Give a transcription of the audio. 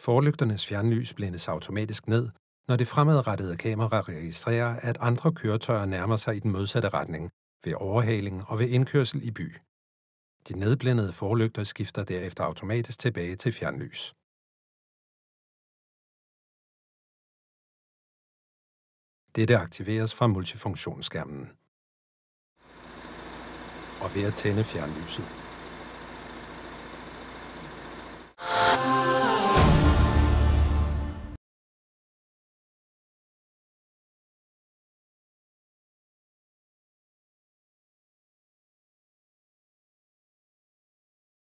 Forlygternes fjernlys blændes automatisk ned, når det fremadrettede kamera registrerer, at andre køretøjer nærmer sig i den modsatte retning, ved overhaling og ved indkørsel i by. De nedblændede forlygter skifter derefter automatisk tilbage til fjernlys. Dette aktiveres fra multifunktionsskærmen. Og ved at tænde fjernlyset.